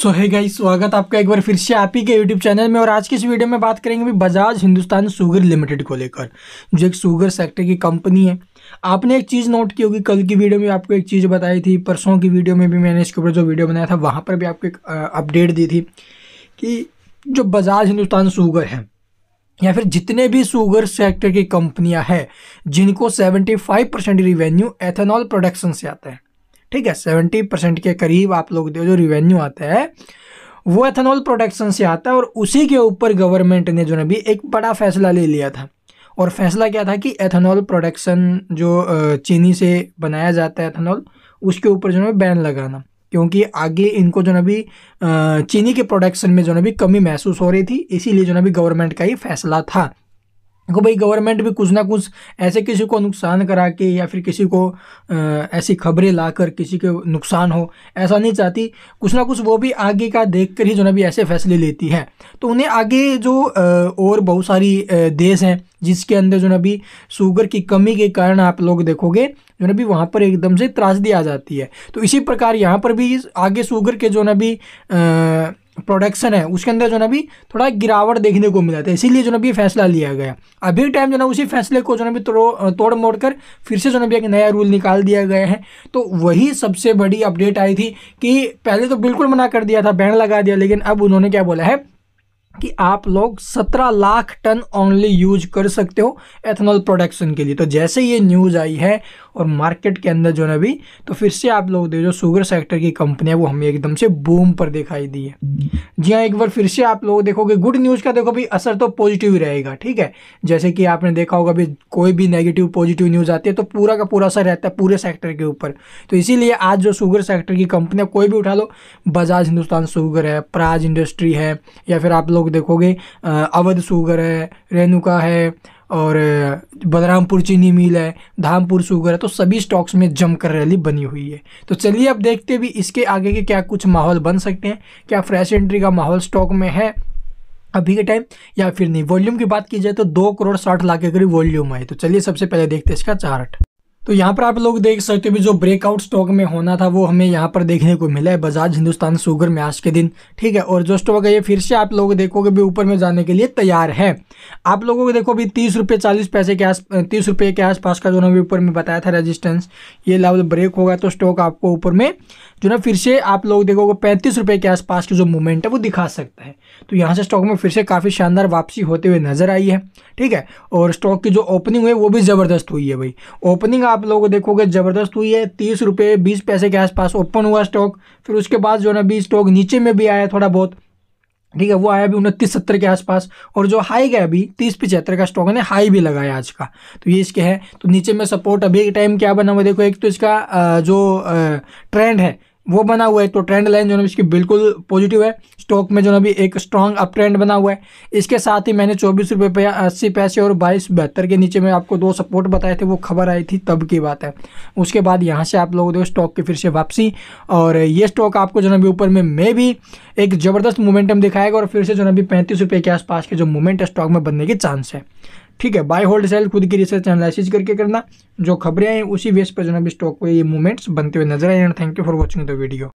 सो है गाई स्वागत आपका एक बार फिर से आप ही के यूट्यूब चैनल में और आज की इस वीडियो में बात करेंगे भी बजाज हिंदुस्तान शुगर लिमिटेड को लेकर जो एक शुगर सेक्टर की कंपनी है आपने एक चीज़ नोट की होगी कल की वीडियो में आपको एक चीज़ बताई थी परसों की वीडियो में भी मैंने इसके ऊपर जो वीडियो बनाया था वहाँ पर भी आपको एक अपडेट दी थी कि जो बजाज हिंदुस्तान शुगर है या फिर जितने भी शुगर सेक्टर की कंपनियाँ हैं जिनको seventy five percent revenue ethanol production से आता है ठीक है सेवेंटी परसेंट के करीब आप लोग जो रिवेन्यू आता है वो एथेनॉल प्रोडक्शन से आता है और उसी के ऊपर गवर्नमेंट ने जो है भी एक बड़ा फैसला ले लिया था और फैसला क्या था कि एथेनॉल प्रोडक्शन जो चीनी से बनाया जाता है एथेनॉल उसके ऊपर जो है बैन लगाना क्योंकि आगे इनको जो ना भी चीनी के प्रोडक्शन में जो ना भी कमी महसूस हो रही थी इसीलिए जो ना भी गवर्नमेंट का ही फैसला था देखो भाई गवर्नमेंट भी कुछ ना कुछ ऐसे किसी को नुकसान करा के या फिर किसी को ऐसी खबरें लाकर किसी के नुकसान हो ऐसा नहीं चाहती कुछ ना कुछ वो भी आगे का देख कर ही जो ना भी ऐसे फैसले लेती हैं तो उन्हें आगे जो और बहुत सारी देश हैं जिसके अंदर जो ना भी शुगर की कमी के कारण आप लोग देखोगे जो ना भी वहाँ पर एकदम से त्रासदी आ जाती है तो इसी प्रकार यहाँ पर भी आगे शुगर के जो ना भी प्रोडक्शन है उसके अंदर जो ना भी थोड़ा गिरावट देखने को मिला था इसीलिए जो ना भी फैसला लिया गया अभी टाइम जो ना उसी फैसले को जो ना भी तोड़ मोड़ कर फिर से जो ना भी एक नया रूल निकाल दिया गया है तो वही सबसे बड़ी अपडेट आई थी कि पहले तो बिल्कुल मना कर दिया था बैन लगा दिया लेकिन अब उन्होंने क्या बोला है कि आप लोग 17 लाख टन ओनली यूज कर सकते हो एथेनॉल प्रोडक्शन के लिए तो जैसे ये न्यूज़ आई है और मार्केट के अंदर जो है अभी तो फिर से आप लोग दे जो शुगर सेक्टर की कंपनियाँ वो हमें एकदम से बूम पर दिखाई दी है जी हाँ एक बार फिर से आप लोग देखोगे गुड न्यूज़ का देखो भाई असर तो पॉजिटिव ही रहेगा ठीक है जैसे कि आपने देखा होगा भाई कोई भी नेगेटिव पॉजिटिव न्यूज़ आती है तो पूरा का पूरा असर रहता है पूरे सेक्टर के ऊपर तो इसीलिए आज जो शुगर सेक्टर की कंपनियाँ कोई भी उठा लो बजाज हिंदुस्तान शुगर है प्राज इंडस्ट्री है या फिर आप लोग देखोगे अवध शुगर है रेणुका है और बलरामपुर चीनी मिल है धामपुर शुगर है तो सभी स्टॉक्स में जमकर रैली बनी हुई है तो चलिए अब देखते भी इसके आगे के क्या कुछ माहौल बन सकते हैं क्या फ्रेश एंट्री का माहौल स्टॉक में है अभी के टाइम या फिर नहीं वॉल्यूम की बात की जाए तो दो करोड़ साठ लाख के करीब वॉल्यूम है तो चलिए सबसे पहले देखते हैं इसका चार्ट तो यहाँ पर आप लोग देख सकते हो जो ब्रेकआउट स्टॉक में होना था वो हमें यहाँ पर देखने को मिला है बजाज हिंदुस्तान सुगर में आज के दिन ठीक है और जो स्टॉक है ये फिर से आप लोग देखोगे भी ऊपर में जाने के लिए तैयार है आप लोगों को देखो अभी तीस रुपये चालीस पैसे के आस तीस रुपये के आसपास का जो ना भी ऊपर में बताया था रजिस्टेंस ये लेवल ब्रेक होगा तो स्टॉक आपको ऊपर में जो ना फिर से आप लोग देखोगे पैंतीस रुपये के आसपास की जो मूवमेंट है वो दिखा सकता है तो यहाँ से स्टॉक में फिर से काफ़ी शानदार वापसी होते हुए नजर आई है ठीक है और स्टॉक की जो ओपनिंग हुई वो भी ज़बरदस्त हुई है भाई ओपनिंग आप लोग देखोगे ज़बरदस्त हुई है तीस रुपये बीस पैसे के आसपास ओपन हुआ स्टॉक फिर उसके बाद जो है ना भी स्टॉक नीचे में भी आया थोड़ा बहुत ठीक है वो आया अभी उनतीस सत्तर के आसपास और जो हाई गया अभी तीस पिछहत्तर का स्टॉक ने हाई भी लगाया आज का तो ये इसके है तो नीचे में सपोर्ट अभी के टाइम क्या बना हुआ देखो एक तो इसका जो ट्रेंड है वो बना हुआ है तो ट्रेंड लाइन जो है इसकी बिल्कुल पॉजिटिव है स्टॉक में जो है एक स्ट्रांग अप ट्रेंड बना हुआ है इसके साथ ही मैंने चौबीस रुपये पे अस्सी पैसे और बाईस बहत्तर के नीचे में आपको दो सपोर्ट बताए थे वो खबर आई थी तब की बात है उसके बाद यहाँ से आप लोग देखो स्टॉक की फिर से वापसी और ये स्टॉक आपको जो है ऊपर में मे भी एक ज़बरदस्त मोमेंटम दिखाएगा और फिर से जो है पैंतीस रुपये के आसपास के जो मोमेंट है स्टॉक में बनने के चांस है ठीक है बाय होल्ड सेल खुद की रिसर्च एनालिसिस करके करना जो खबरें हैं उसी वेस्ट पर जो है स्टॉक को ये मूवमेंट्स बनते हुए नजर आए and thank you for watching the video